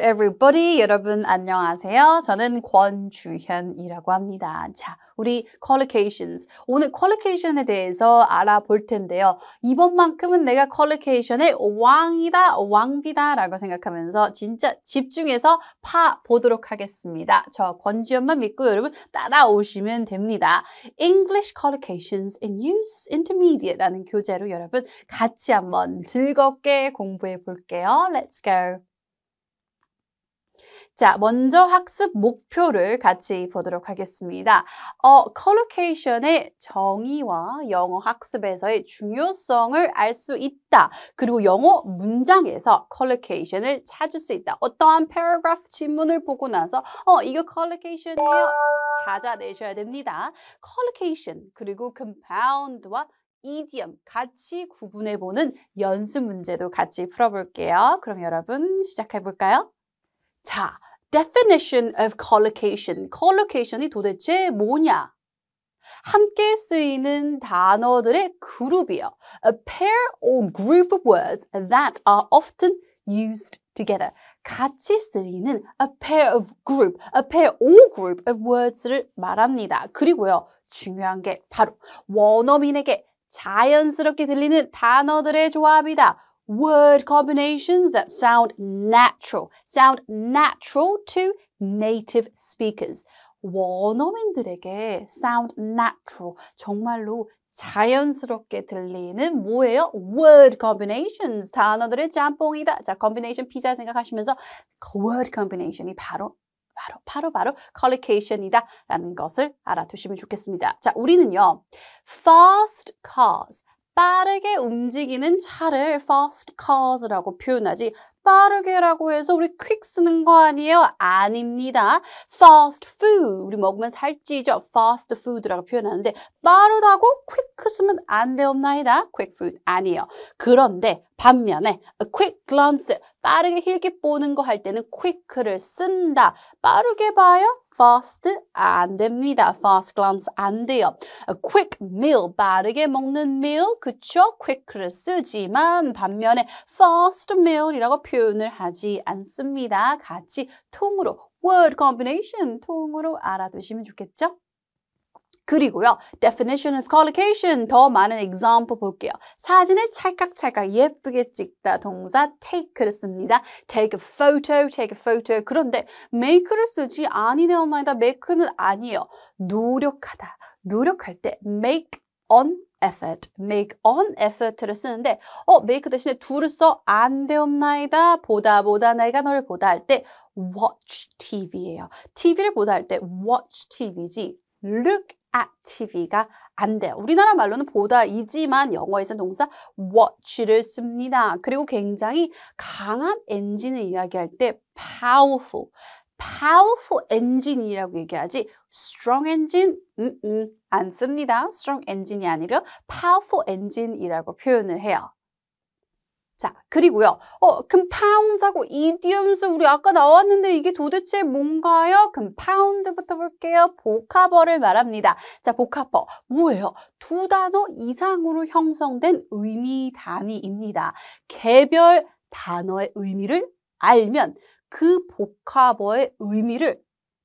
everybody. 여러분 안녕하세요. 저는 권주현이라고 합니다. 자, 우리 collocations. 오늘 collocation에 대해서 알아볼 텐데요. 이번만큼은 내가 collocation의 왕이다, 왕비다 라고 생각하면서 진짜 집중해서 파 보도록 하겠습니다. 저 권주현만 믿고 여러분 따라오시면 됩니다. English collocations in use intermediate 라는 교재로 여러분 같이 한번 즐겁게 공부해 볼게요. Let's go. 자, 먼저 학습 목표를 같이 보도록 하겠습니다. 어, 컬러케이션의 정의와 영어 학습에서의 중요성을 알 수 있다. 그리고 영어 문장에서 컬러케이션을 찾을 수 있다. 어떠한 paragraph 질문을 보고 나서 어, 이거 컬러케이션이에요. 찾아내셔야 됩니다. 컬러케이션 그리고 compound와 이디엄 같이 구분해보는 연습 문제도 같이 풀어볼게요. 그럼 여러분 시작해볼까요? 자, definition of collocation. collocation이 도대체 뭐냐? 함께 쓰이는 단어들의 그룹이요. A pair or group of words that are often used together. 같이 쓰이는 a pair of group, a pair or group of words를 말합니다. 그리고요, 중요한 게 바로 원어민에게 자연스럽게 들리는 단어들의 조합이다. word combinations that sound natural, sound natural to native speakers. 원어민들에게 sound natural, 정말로 자연스럽게 들리는 뭐예요? word combinations, 단어들의 짬뽕이다. 자, combination 피자 생각하시면서 word combination이 바로 바로 바로 바로 collocation이다 라는 것을 알아두시면 좋겠습니다. 자, 우리는요. fast cars, 빠르게 움직이는 차를 fast cars라고 표현하지 빠르게라고 해서 우리 quick 쓰는 거 아니에요? 아닙니다. fast food 우리 먹으면 살찌죠. fast food라고 표현하는데 빠르다고 quick 쓰면 안 되옵나이다. quick food 아니에요. 그런데 반면에 a quick glance 빠르게 힐끗 보는 거 할 때는 quick를 쓴다. 빠르게 봐요. fast 안 됩니다. fast glance 안 돼요. a quick meal 빠르게 먹는 meal 그쵸? quick를 쓰지만 반면에 fast meal이라고 표현 표현을 하지 않습니다. 같이 통으로 word combination 통으로 알아두시면 좋겠죠? 그리고요, definition of collocation 더 많은 example 볼게요. 사진을 찰칵찰칵 예쁘게 찍다 동사 take를 씁니다. take a photo, take a photo. 그런데 make를 쓰지 아니네엄 마이다. make는 아니에요. 노력하다, 노력할 때 make on effort, make an effort를 쓰는데 어, make 대신에 둘을 써안 되옵나이다, 보다 보다 내가 너를 보다 할 때 watch TV예요. TV를 보다 할 때 watch TV지 look at TV가 안 돼요. 우리나라 말로는 보다이지만 영어에서는 동사 watch를 씁니다. 그리고 굉장히 강한 엔진을 이야기할 때 powerful, powerful engine이라고 얘기하지 strong engine 음, 음, 안 씁니다. strong engine이 아니라 powerful engine이라고 표현을 해요. 자, 그리고요. 어, compounds하고 idioms 우리 아까 나왔는데 이게 도대체 뭔가요? compound부터 볼게요. 복합어를 말합니다. 자, 복합어 뭐예요? 두 단어 이상으로 형성된 의미 단위입니다. 개별 단어의 의미를 알면 그 복합어의 의미를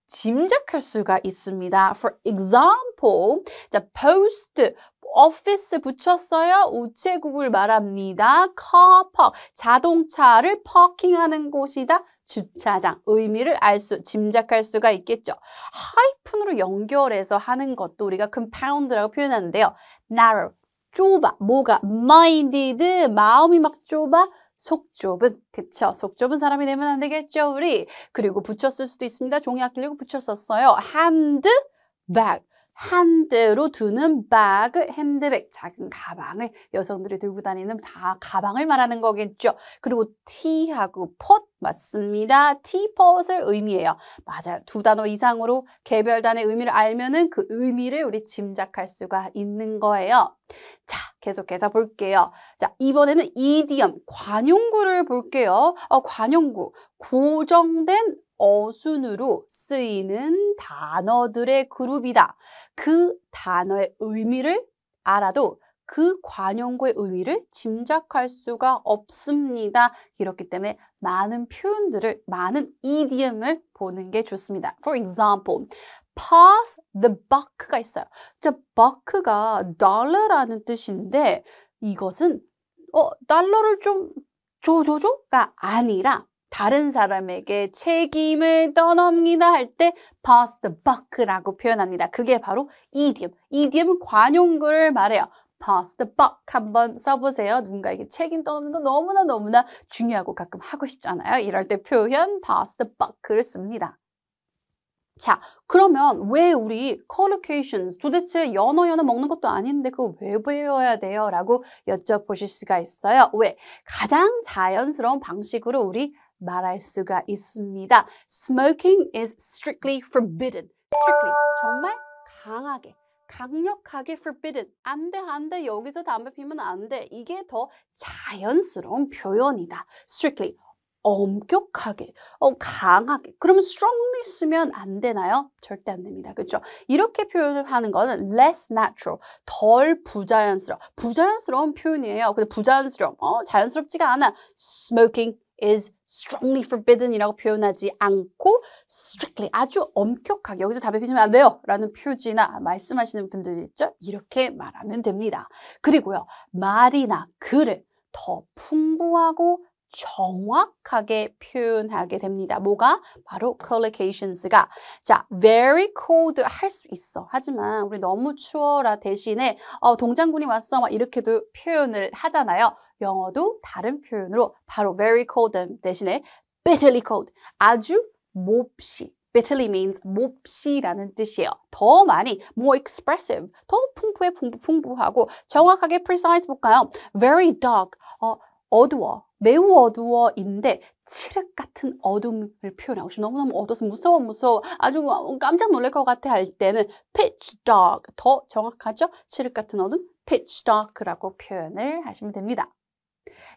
짐작할 수가 있습니다. For example, 자, post, office 붙였어요. 우체국을 말합니다. car park, 자동차를 파킹하는 곳이다. 주차장, 의미를 알 수, 짐작할 수가 있겠죠. 하이픈으로 연결해서 하는 것도 우리가 compound라고 표현하는데요. narrow, 좁아, 뭐가 minded, 마음이 막 좁아, 속 좁은 그쵸 속 좁은 사람이 되면 안 되겠죠 우리 그리고 붙였을 수도 있습니다 종이 아끼려고 붙였었어요 hand bag 한 대로 두는 바그, 핸드백, 작은 가방을 여성들이 들고 다니는 다 가방을 말하는 거겠죠. 그리고 티하고 pot 맞습니다. 티포 a 을 의미해요. 맞아요. 두 단어 이상으로 개별 단의 의미를 알면은 그 의미를 우리 짐작할 수가 있는 거예요. 자, 계속해서 볼게요. 자, 이번에는 이디엄, 관용구를 볼게요. 어, 관용구, 고정된 어순으로 쓰이는 단어들의 그룹이다. 그 단어의 의미를 알아도 그 관용구의 의미를 짐작할 수가 없습니다. 이렇기 때문에 많은 표현들을, 많은 이디엄을 보는 게 좋습니다. For example, pass the buck가 있어요. 자, buck가 d o l l a r 라는 뜻인데 이것은 어, 달러를 좀 줘줘줘가 아니라 다른 사람에게 책임을 떠넘기다 할때 pass the buck라고 표현합니다. 그게 바로 이디엄, 이디엄 관용구를 말해요. pass the buck 한번 써보세요. 누군가에게 책임 떠넘는 거 너무나 너무나 중요하고 가끔 하고 싶잖아요. 이럴 때 표현 pass the buck를 씁니다. 자, 그러면 왜 우리 collocations 도대체 연어 연어 먹는 것도 아닌데 그거 왜 배워야 돼요? 라고 여쭤보실 수가 있어요. 왜? 가장 자연스러운 방식으로 우리 말할 수가 있습니다. Smoking is strictly forbidden. strictly 정말 강하게 강력하게 forbidden. 안 돼, 안 돼. 여기서 담배 피면 안 돼. 이게 더 자연스러운 표현이다. strictly. 엄격하게, 어, 강하게. 그럼 strongly 쓰면 안 되나요? 절대 안 됩니다. 그렇죠? 이렇게 표현을 하는 거는 less natural, 덜 부자연스러워. 부자연스러운 표현이에요. 근데 부자연스러움, 어, 자연스럽지가 않아. smoking is strongly forbidden이라고 표현하지 않고 strictly 아주 엄격하게 여기서 답에 표시면 안 돼요 라는 표지나 말씀하시는 분들 이 있죠? 이렇게 말하면 됩니다. 그리고요. 말이나 글을 더 풍부하고 정확하게 표현하게 됩니다. 뭐가? 바로 colocations가 자, very cold 할 수 있어. 하지만 우리 너무 추워라 대신에 어, 동장군이 왔어 막 이렇게도 표현을 하잖아요. 영어도 다른 표현으로 바로 very cold 대신에 bitterly cold 아주 몹시 bitterly means 몹시라는 뜻이에요. 더 많이, more expressive, 더 풍부해 풍부풍부하고 정확하게 precise 볼까요? very dark, 어, 어두워, 매우 어두워인데 칠흑 같은 어둠을 표현하고 싶어 너무너무 어두워서 무서워 무서워 아주 깜짝 놀랄 것 같아 할 때는 pitch dark 더 정확하죠? 칠흑 같은 어둠 pitch dark라고 표현을 하시면 됩니다.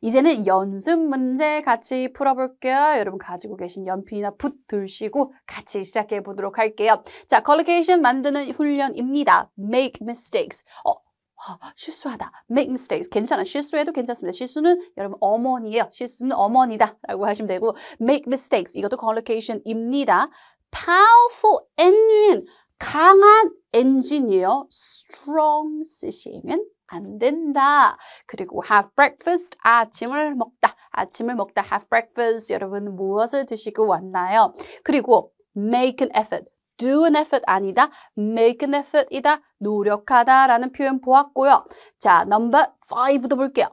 이제는 연습 문제 같이 풀어볼게요. 여러분 가지고 계신 연필이나 붓 들시고 같이 시작해 보도록 할게요. 자, collocation 만드는 훈련입니다. Make mistakes. 어, 실수하다. make mistakes. 괜찮아. 실수해도 괜찮습니다. 실수는 여러분 어머니예요. 실수는 어머니다. 라고 하시면 되고 make mistakes. 이것도 collocation입니다. powerful engine. 강한 엔진이에요. strong 쓰시면 안 된다. 그리고 have breakfast. 아침을 먹다. 아침을 먹다. have breakfast. 여러분 무엇을 드시고 왔나요? 그리고 make an effort. do an effort 아니다, make an effort이다, 노력하다라는 표현 보았고요. 자, number five도 볼게요.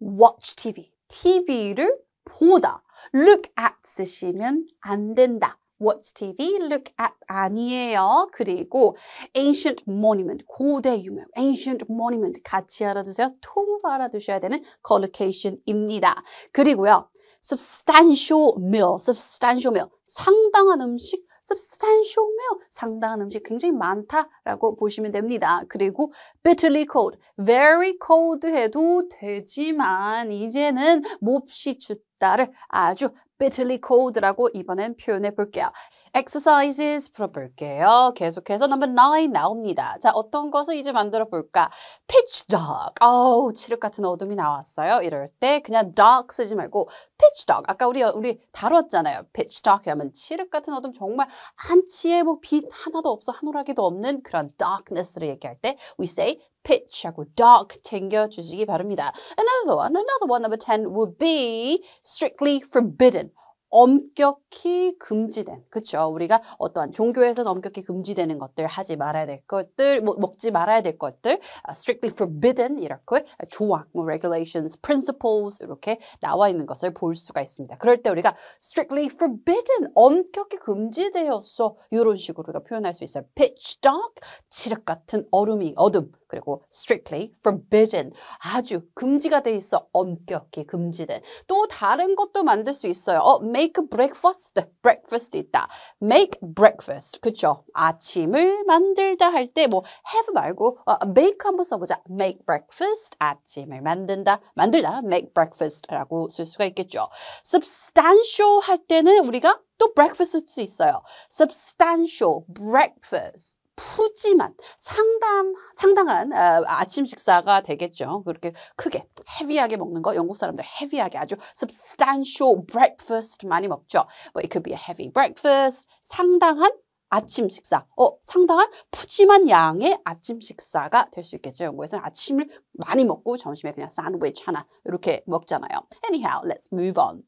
watch TV, TV를 보다. look at 쓰시면 안 된다. watch TV, look at 아니에요. 그리고 ancient monument, 고대 유명 ancient monument 같이 알아두세요. 통으로 알아두셔야 되는 collocation입니다. 그리고요. substantial meal, substantial meal, 상당한 음식, substantial 상당한 음식 굉장히 많다라고 보시면 됩니다. 그리고 bitterly cold, very cold 해도 되지만 이제는 몹시 춥다를 아주 bitterly cold라고 이번엔 표현해 볼게요. exercises 풀어볼게요. 계속해서 number n 나옵니다. 자, 어떤 것을 이제 만들어 볼까? pitch dark. 어우, 칠흑 같은 어둠이 나왔어요. 이럴 때 그냥 dark 쓰지 말고 pitch dark. 아까 우리 우리 다뤘잖아요. pitch dark이라면 칠흑 같은 어둠 정말 한치의 뭐빛 하나도 없어 한오하기도 없는 그런 darkness를 얘기할 때 we say pitch하고 dark 챙겨주시기 바랍니다. Another one, another one, number 10 would be strictly forbidden. 엄격히 금지된, 그쵸? 우리가 어떠한 종교에서는 엄격히 금지되는 것들, 하지 말아야 될 것들, 먹지 말아야 될 것들, strictly forbidden, 이렇게 조항, 뭐 regulations, principles, 이렇게 나와 있는 것을 볼 수가 있습니다. 그럴 때 우리가 strictly forbidden, 엄격히 금지되었어. 이런 식으로 표현할 수 있어요. pitch dark, 칠흑 같은 얼음이, 어둠. 그리고 strictly forbidden 아주 금지가 돼 있어 엄격히 금지된 또 다른 것도 만들 수 있어요 어, make breakfast breakfast 있다 make breakfast 그쵸 아침을 만들다 할 때 뭐 have 말고 어, make 한번 써보자 make breakfast 아침을 만든다 만들다 make breakfast라고 쓸 수가 있겠죠 substantial 할 때는 우리가 또 breakfast 쓸 수 있어요 substantial breakfast 푸짐한 상담 상당한 어, 아침 식사가 되겠죠. 그렇게 크게 헤비하게 먹는 거 영국 사람들 헤비하게 아주 substantial breakfast 많이 먹죠. Well, it could be a heavy breakfast. 상당한 아침 식사, 어, 상당한 푸짐한 양의 아침 식사가 될 수 있겠죠. 영국에서는 아침을 많이 먹고 점심에 그냥 샌드위치 하나 이렇게 먹잖아요. Anyhow, let's move on.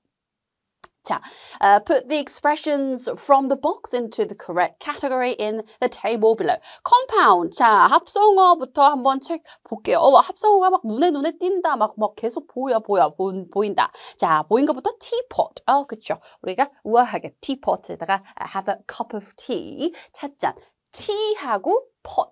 자, uh, put the expressions from the box into the correct category in the table below. compound. 자, 합성어부터 한번 책 볼게요. 어, 합성어가 막 눈에 눈에 띈다. 막, 막 계속 보여, 보여, 보, 보인다. 자, 보인 것부터 teapot. 어, 그쵸. 우리가 우아하게 teapot에다가 have a cup of tea. 찻잔. tea하고 pot.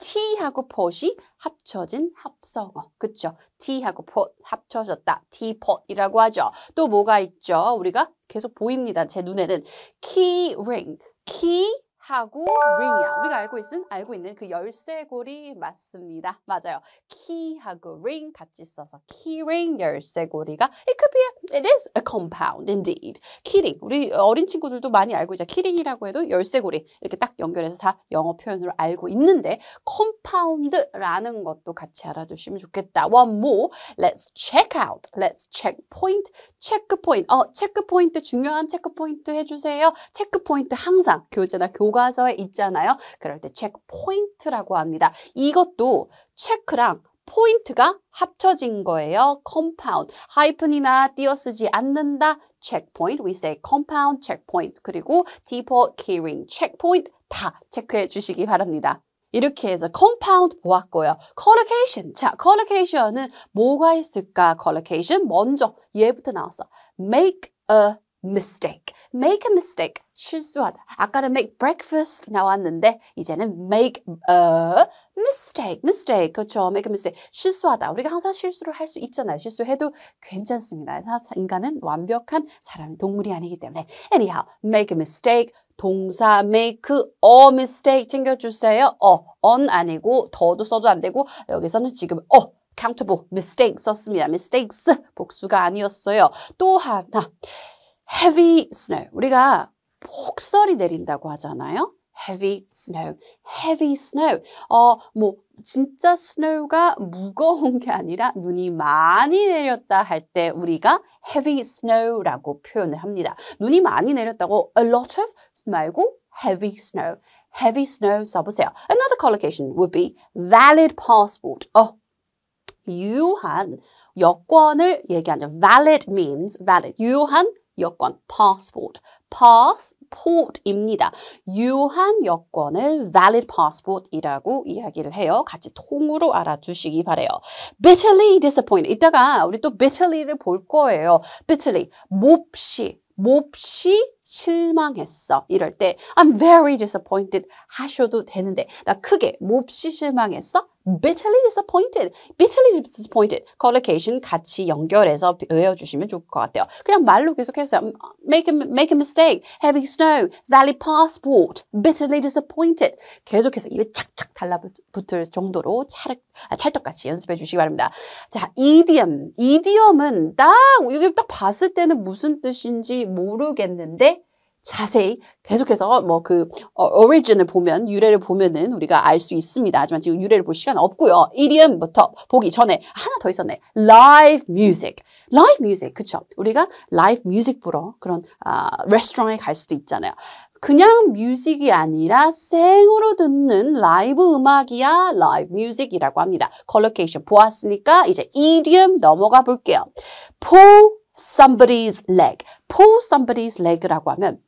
t하고 pot이 합쳐진 합성어. 그쵸? t하고 pot 합쳐졌다. t e p o t 이라고 하죠. 또 뭐가 있죠? 우리가 계속 보입니다. 제 눈에는 keyring, key 하고 ring이야. 우리가 알고 있는 알고 있는 그 열쇠고리 맞습니다. 맞아요. key하고 ring 같이 써서 keyring 열쇠고리가 it could be a, it is a compound indeed. keyring 우리 어린 친구들도 많이 알고 있죠. keyring이라고 해도 열쇠고리 이렇게 딱 연결해서 다 영어 표현으로 알고 있는데 compound라는 것도 같이 알아두시면 좋겠다. One more, let's check out, let's check point, 체크 포인트. 어 체크 포인트 중요한 체크 포인트 해주세요. 체크 포인트 항상 교재나 교 교과서에 있잖아요. 그럴 때 체크 포인트라고 합니다. 이것도 체크랑 포인트가 합쳐진 거예요. compound. 하이픈이나 띄어쓰지 않는다. checkpoint. We say compound checkpoint. 그리고 default keyring checkpoint 다 체크해 주시기 바랍니다. 이렇게 해서 compound 보았고요. collocation. 자, collocation은 뭐가 있을까? collocation 먼저 얘부터 나왔어. make a mistake. make a mistake. 실수하다. 아까는 make breakfast 나왔는데 이제는 make a mistake. mistake. 그렇죠. make a mistake. 실수하다. 우리가 항상 실수를 할 수 있잖아요. 실수해도 괜찮습니다. 인간은 완벽한 사람, 동물이 아니기 때문에. anyhow, make a mistake. 동사 make a mistake 챙겨주세요. 어, on 아니고 더도 써도 안 되고 여기서는 지금 어 countable mistake 썼습니다. mistakes 복수가 아니었어요. 또 하나. heavy snow. 우리가 폭설이 내린다고 하잖아요. heavy snow, heavy snow. 어, 뭐 진짜 snow가 무거운 게 아니라 눈이 많이 내렸다 할 때 우리가 heavy snow라고 표현을 합니다. 눈이 많이 내렸다고 a lot of 말고 heavy snow, heavy snow 써보세요. Another collocation would be valid passport. 어, 유효한 여권을 얘기하죠. Valid means valid. 유효한 여권, passport, passport입니다. 유한 여권을 valid passport이라고 이야기를 해요. 같이 통으로 알아주시기 바래요. bitterly disappointed. 이따가 우리 또 bitterly를 볼 거예요. bitterly, 몹시, 몹시 실망했어. 이럴 때 I'm very disappointed 하셔도 되는데 나 크게 몹시 실망했어. bitterly disappointed. bitterly disappointed. collocation 같이 연결해서 외워주시면 좋을 것 같아요. 그냥 말로 계속 해보세요. make a, make a mistake, having snow, valid passport, bitterly disappointed. 계속해서 입에 착착 달라붙을 정도로 찰, 찰떡같이 연습해 주시기 바랍니다. 자, idiom. idiom은 딱, 이게 딱 봤을 때는 무슨 뜻인지 모르겠는데 자세히 계속해서 어, 뭐그 어, origin을 보면 유래를 보면은 우리가 알 수 있습니다. 하지만 지금 유래를 볼 시간 없고요. 이디엄부터 보기 전에 하나 더 있었네. live music. live music. 그쵸? 우리가 live music 보러 그런 아, 레스토랑에 갈 수도 있잖아요. 그냥 뮤직이 아니라 생으로 듣는 라이브 음악이야 라이브 뮤직이라고 합니다. 컬러케이션 보았으니까 이제 이디엄 넘어가 볼게요. pull somebody's leg. pull somebody's leg라고 하면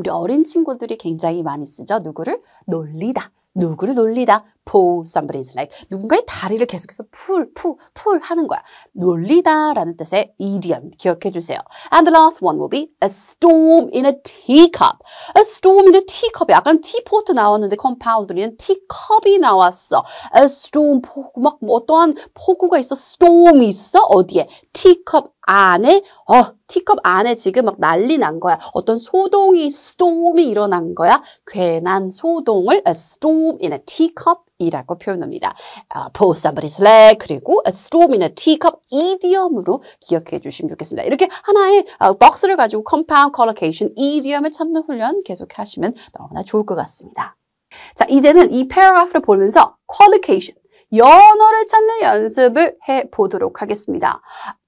우리 어린 친구들이 굉장히 많이 쓰죠. 누구를 놀리다. 누구를 놀리다. pull somebody's leg. 누군가의 다리를 계속해서 pull, pull, pull 하는 거야. 놀리다 라는 뜻의 idiom 기억해 주세요. And the last one will be a storm in a teacup. A storm in a teacup이 약간 티포트 나왔는데 컴파운드는 티컵이 나왔어. A storm, 폭우, 막뭐 어떠한 폭우가 있어. storm이 있어. 어디에? teacup 안에 어 티컵 안에 지금 막 난리 난 거야. 어떤 소동이 storm이 일어난 거야. 괜한 소동을 a storm in a teacup 이라고 표현합니다. Uh, pull somebody's leg 그리고 a storm in a teacup 이디엄으로 기억해 주시면 좋겠습니다. 이렇게 하나의 uh, 박스를 가지고 compound collocation 이디엄을 찾는 훈련 계속하시면 너무나 좋을 것 같습니다. 자 이제는 이 paragraph를 보면서 collocation 연어를 찾는 연습을 해보도록 하겠습니다.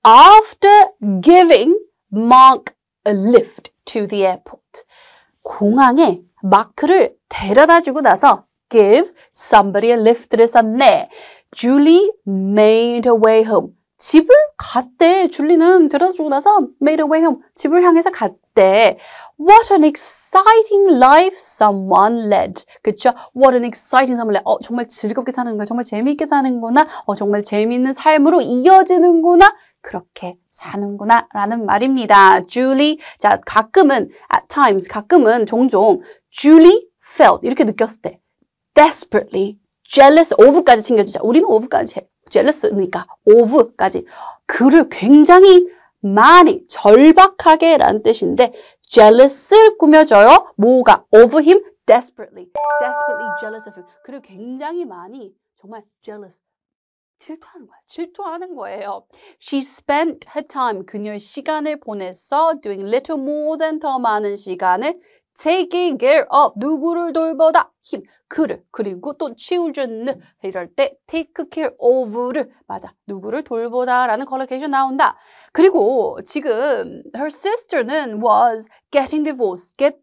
After giving Mark a lift to the airport 공항에 마크를 데려다 주고 나서 give somebody a lift. 그랬었네. Julie made her way home. 집을 갔대. 줄리는 데려다주고 나서 made her way home. 집을 향해서 갔대. What an exciting life someone led. 그쵸? What an exciting someone led. 어, 정말 즐겁게 사는구나. 정말 재미있게 사는구나. 어, 정말 재미있는 삶으로 이어지는구나. 그렇게 사는구나. 라는 말입니다. Julie. 자, 가끔은, at times, 가끔은 종종 Julie felt. 이렇게 느꼈을 때. desperately, jealous, of까지 챙겨주자. 우리는 of까지 해. jealous니까 of까지. 그를 굉장히 많이, 절박하게 라는 뜻인데 jealous를 꾸며줘요. 뭐가? of him, desperately. desperately jealous of him. 그를 굉장히 많이, 정말 jealous. 질투하는 거야. 질투하는 거예요. She spent her time. 그녀의 시간을 보냈어. doing little more than 더 많은 시간을 taking care of. 누구를 돌보다. 힘, 그를, 그리고 또 children 이럴 때 take care of를 맞아, 누구를 돌보다 라는 collocation 나온다. 그리고 지금 her sister는 was getting divorced, get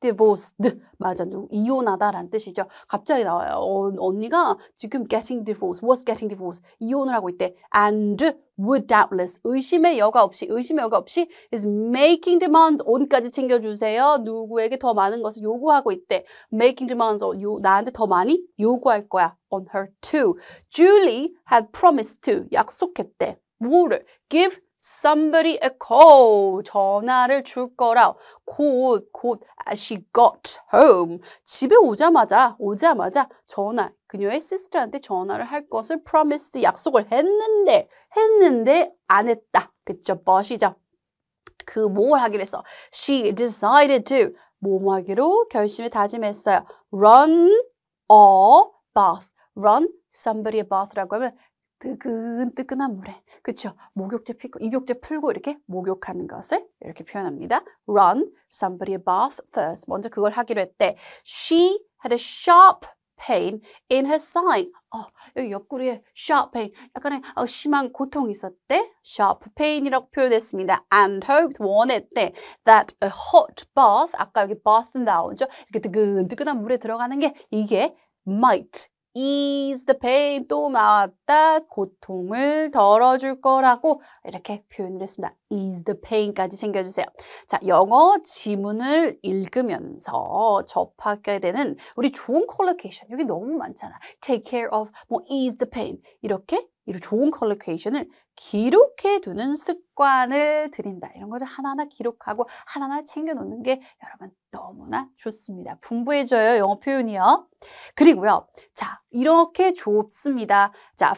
divorced 맞아, 누구, 이혼하다 라는 뜻이죠. 갑자기 나와요. 어, 언니가 지금 getting divorced, was getting divorced, 이혼을 하고 있대. and would doubtless 의심의 여가 없이 의심의 여가 없이 is making demands on까지 챙겨주세요. 누구에게 더 많은 것을 요구하고 있대. making demands 하면서 요, 나한테 더 많이 요구할 거야. On her to. Julie had promised to. 약속했대. 뭐를? Give somebody a call. 전화를 줄 거라. 곧, 곧 s h e got home. 집에 오자마자, 오자마자 전화. 그녀의 시스터한테 전화를 할 것을 promised 약속을 했는데, 했는데 안 했다. 그쵸? b 이죠그 뭘 하기로 했어? She decided to 몸험하기로 결심을 다짐했어요. run a bath. run somebody a bath라고 하면 뜨끈뜨끈한 물에 그쵸? 목욕제 피고 입욕제 풀고 이렇게 목욕하는 것을 이렇게 표현합니다. run somebody a bath first. 먼저 그걸 하기로 했대. she had a sharp pain in her side. 어, 여기 옆구리에 sharp pain, 약간의 어, 심한 고통이 있었대. sharp pain이라고 표현했습니다. and hoped, 원했대. that a hot bath, 아까 여기 bath 나오죠? 이렇게 뜨끈뜨끈한 물에 들어가는 게 이게 might, ease the pain 또 나왔다. 고통을 덜어줄 거라고 이렇게 표현을 했습니다. ease the pain까지 챙겨주세요. 자, 영어 지문을 읽으면서 접하게 되는 우리 좋은 컬러케이션 여기 너무 많잖아. take care of, 뭐 ease the pain 이렇게 이런 좋은 컬러케이션을 기록해 두는 습관을 드린다 이런 것을 하나하나 기록하고 하나하나 챙겨 놓는 게 여러분 너무나 좋습니다. 분부해져요 영어 표현이요. 그리고요. 자, 이렇게 좋습니다 자,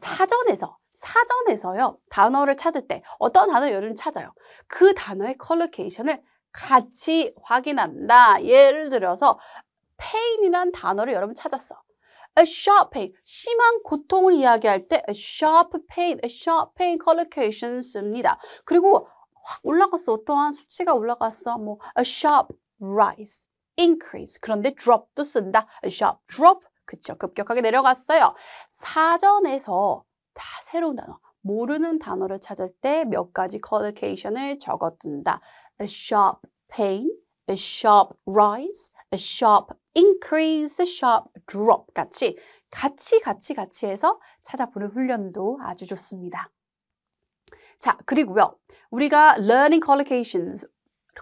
사전에서 사전에서요. 단어를 찾을 때 어떤 단어 여 요즘 찾아요. 그 단어의 컬러케이션을 같이 확인한다. 예를 들어서 페인이란 단어를 여러분 찾았어. a sharp pain, 심한 고통을 이야기할 때 a sharp pain, a sharp pain collocation 씁니다. 그리고 확 올라갔어. 어떠한 수치가 올라갔어. 뭐 a sharp rise, increase. 그런데 drop도 쓴다. a sharp drop. 그쵸. 급격하게 내려갔어요. 사전에서 다 새로운 단어, 모르는 단어를 찾을 때 몇 가지 collocation을 적어둔다. a sharp pain, a sharp rise, a sharp increase, sharp, drop 같이 같이 같이 같이 해서 찾아보는 훈련도 아주 좋습니다. 자, 그리고요. 우리가 learning collocations,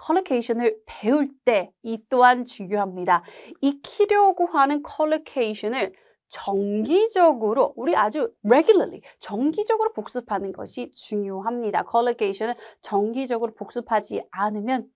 collocation을 배울 때 이 또한 중요합니다. 익히려고 하는 collocation을 정기적으로 우리 아주 regularly 정기적으로 복습하는 것이 중요합니다. collocation은 정기적으로 복습하지 않으면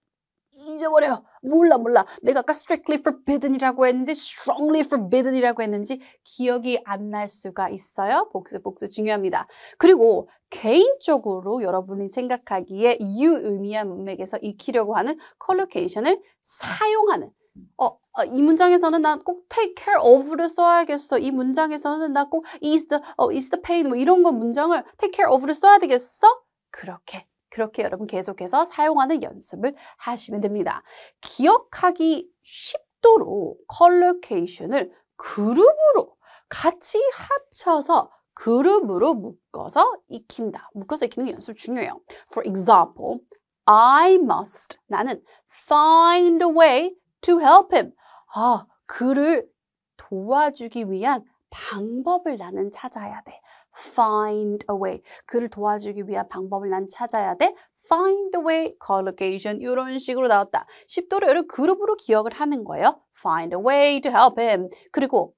잊어버려. 몰라 몰라. 내가 아까 strictly forbidden이라고 했는데 strongly forbidden이라고 했는지 기억이 안 날 수가 있어요. 복수 복수 중요합니다. 그리고 개인적으로 여러분이 생각하기에 유의미한 문맥에서 익히려고 하는 collocation을 사용하는 어, 어 이 문장에서는 난 꼭 take care of를 써야겠어. 이 문장에서는 나꼭 is the, 어, is the pain 뭐 이런 거 문장을 take care of를 써야 되겠어? 그렇게 그렇게 여러분 계속해서 사용하는 연습을 하시면 됩니다. 기억하기 쉽도록 컬러케이션을 그룹으로 같이 합쳐서 그룹으로 묶어서 익힌다. 묶어서 익히는 게 연습 중요해요. For example, I must 나는 find a way to help him. 아, 그를 도와주기 위한 방법을 나는 찾아야 돼. find a way. 그를 도와주기 위한 방법을 난 찾아야 돼. find a way, collocation 이런 식으로 나왔다. 10도를 여러 그룹으로 기억을 하는 거예요. find a way to help him. 그리고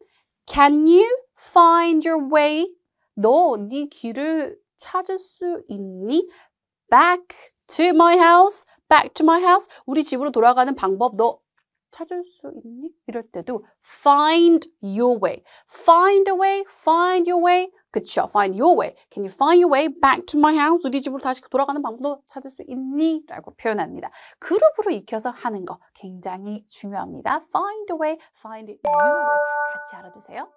can you find your way? 너 네 길을 찾을 수 있니? back to my house, back to my house. 우리 집으로 돌아가는 방법 너 찾을 수 있니? 이럴 때도 find your way, find a way, find your way, 그쵸? Find your way. Can you find your way back to my house? 우리 집으로 다시 돌아가는 방법도 찾을 수 있니? 라고 표현합니다. 그룹으로 익혀서 하는 거 굉장히 중요합니다. Find a way, find your way. 같이 알아두세요.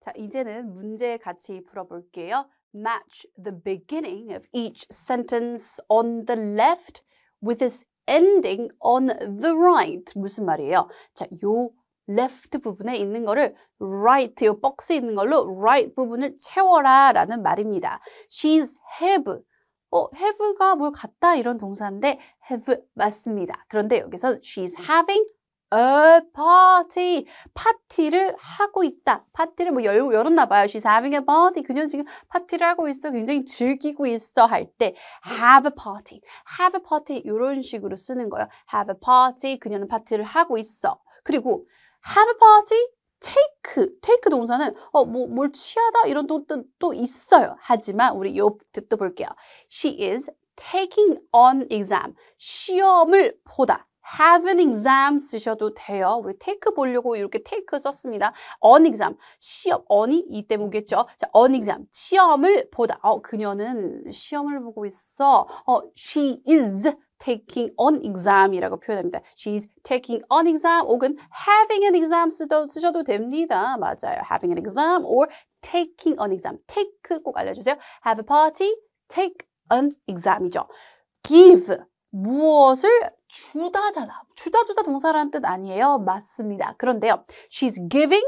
자, 이제는 문제 같이 풀어볼게요. Match the beginning of each sentence on the left with its ending on the right. 무슨 말이에요? 자, 요 left 부분에 있는 거를 right, 이 box에 있는 걸로 right 부분을 채워라 라는 말입니다. She's have. 어, have가 뭘 갖다 이런 동사인데 have 맞습니다. 그런데 여기서 she's having a party. 파티를 하고 있다. 파티를 뭐 열, 열었나 봐요. She's having a party. 그녀는 지금 파티를 하고 있어. 굉장히 즐기고 있어. 할 때 have a party. have a party. 이런 식으로 쓰는 거예요. have a party. 그녀는 파티를 하고 있어. 그리고 have a party, take, take 동사는 어, 뭐, 뭘 취하다 이런 뜻도 또 있어요. 하지만 우리 요 뜻도 볼게요. She is taking on exam. 시험을 보다. have an exam 쓰셔도 돼요. 우리 take 보려고 이렇게 take 썼습니다. on exam, 시험, on이 이 때문이겠죠. 자, on exam, 시험을 보다. 어, 그녀는 시험을 보고 있어. 어, she is taking an exam이라고 표현합니다. She's taking an exam 혹은 having an exam 쓰셔도 됩니다. 맞아요. having an exam or taking an exam. take 꼭 알려주세요. have a party, take an exam이죠. give 무엇을 주다잖아. 주다 주다 동사라는 뜻 아니에요? 맞습니다. 그런데요. She's giving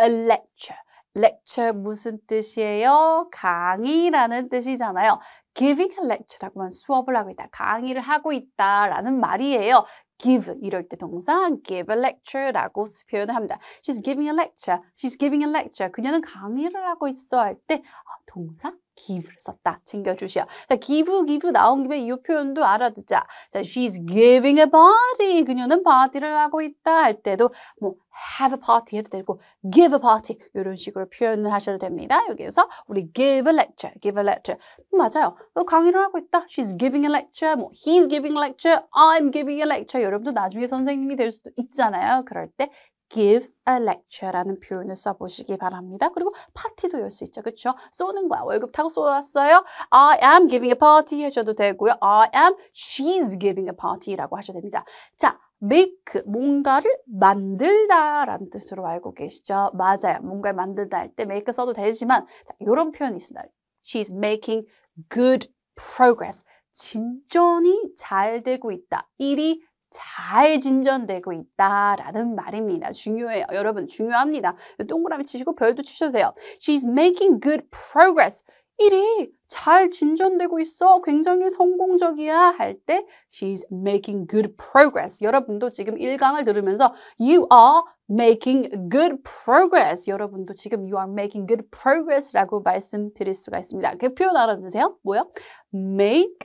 a lecture. lecture 무슨 뜻이에요? 강의라는 뜻이잖아요. giving a lecture라고 만 수업을 하고 있다, 강의를 하고 있다라는 말이에요. give 이럴 때 동사 give a lecture라고 표현을 합니다. She's giving a lecture. She's giving a lecture. 그녀는 강의를 하고 있어 할 때 동사 give 썼다. 챙겨주셔오 자, give, give 나온 김에 이 표현도 알아두자. 자, she's giving a party. 그녀는 파티를 하고 있다 할 때도 뭐 have a party 해도 되고 give a party 이런 식으로 표현을 하셔도 됩니다. 여기에서 우리 give a lecture, give a lecture 맞아요. 강의를 하고 있다. She's giving a lecture, 뭐 he's giving a lecture, I'm giving a lecture 여러분도 나중에 선생님이 될 수도 있잖아요. 그럴 때 give a lecture라는 표현을 써보시기 바랍니다. 그리고 파티도 열 수 있죠. 그렇죠? 쏘는 거야. 월급 타고 쏘았어요. I am giving a party 하셔도 되고요. I am, she's giving a party라고 하셔도 됩니다. 자, make, 뭔가를 만들다 라는 뜻으로 알고 계시죠? 맞아요. 뭔가를 만들다 할 때 make 써도 되지만 자, 이런 표현이 있습니다. She's making good progress. 진전이 잘 되고 있다. 일이 잘 진전되고 있다라는 말입니다. 중요해요. 여러분 중요합니다. 동그라미 치시고 별도 치셔도 돼요. She's making good progress. 일이 잘 진전되고 있어. 굉장히 성공적이야. 할 때 she's making good progress. 여러분도 지금 1강을 들으면서 you are making good progress. 여러분도 지금 you are making good progress라고 말씀드릴 수가 있습니다. 그 표현 알아두세요. 뭐요? make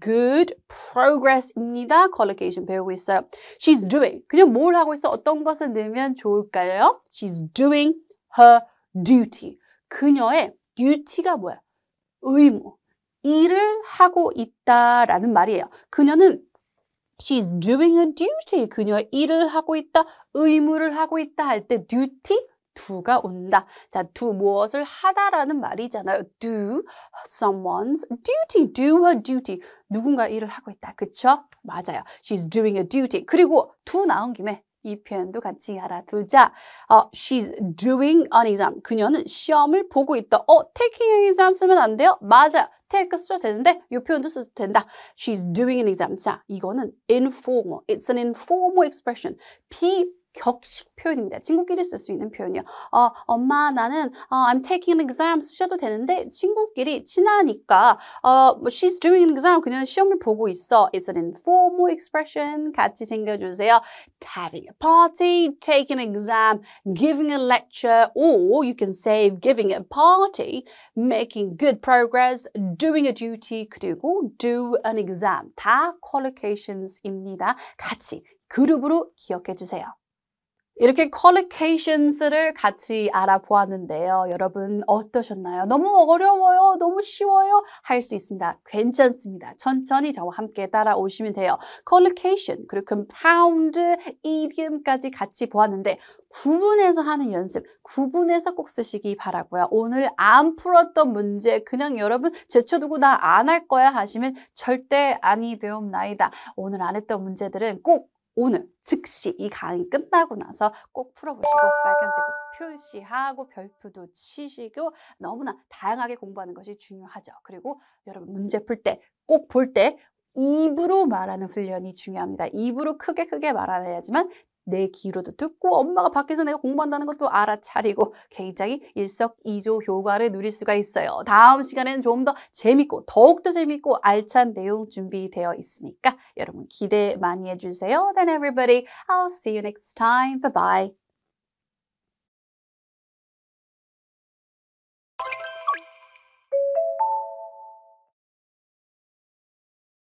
good progress입니다. collocation 배우고 있어요. She's doing. 그냥 뭘 하고 있어? 어떤 것을 넣으면 좋을까요? She's doing her duty. 그녀의 duty가 뭐야? 의무. 일을 하고 있다라는 말이에요. 그녀는 She's doing a duty. 그녀의 일을 하고 있다, 의무를 하고 있다 할 때 duty 두가 온다. 자, 두 무엇을 하다라는 말이잖아요. do someone's duty, do her duty. 누군가 일을 하고 있다. 그쵸? 맞아요. She's doing a duty. 그리고 두 나온 김에 이 표현도 같이 알아두자. 어, she's doing an exam. 그녀는 시험을 보고 있다. 어, taking an exam 쓰면 안 돼요? 맞아요. take 써도 되는데 이 표현도 써도 된다. She's doing an exam. 자, 이거는 informal. It's an informal expression. Be 격식 표현입니다. 친구끼리 쓸 수 있는 표현이요. 어, 엄마 나는 어, I'm taking an exam 쓰셔도 되는데 친구끼리 친하니까 어, she's doing an exam 그녀는 시험을 보고 있어. It's an informal expression 같이 챙겨주세요. Having a party, taking an exam, giving a lecture or you can say giving a party, making good progress, doing a duty 그리고 do an exam 다 collocations 입니다. 같이 그룹으로 기억해 주세요. 이렇게 colocations를 같이 알아보았는데요. 여러분 어떠셨나요? 너무 어려워요. 너무 쉬워요. 할 수 있습니다. 괜찮습니다. 천천히 저와 함께 따라오시면 돼요. collocation 그리고 compound, 그 idiom까지 같이 보았는데 구분해서 하는 연습, 구분해서 꼭 쓰시기 바라고요. 오늘 안 풀었던 문제 그냥 여러분 제쳐두고 나 안 할 거야 하시면 절대 아니 되옵나이다. 오늘 안 했던 문제들은 꼭 오늘 즉시 이 강의 끝나고 나서 꼭 풀어보시고 빨간색으로 표시하고 별표도 치시고 너무나 다양하게 공부하는 것이 중요하죠. 그리고 여러분 문제 풀 때 꼭 볼 때 입으로 말하는 훈련이 중요합니다. 입으로 크게 크게 말해야지만 내 귀로도 듣고 엄마가 밖에서 내가 공부한다는 것도 알아차리고 굉장히 일석이조 효과를 누릴 수가 있어요. 다음 시간에는 좀 더 재밌고 더욱더 재밌고 알찬 내용 준비되어 있으니까 여러분 기대 많이 해주세요. Then everybody, I'll see you next time. Bye bye.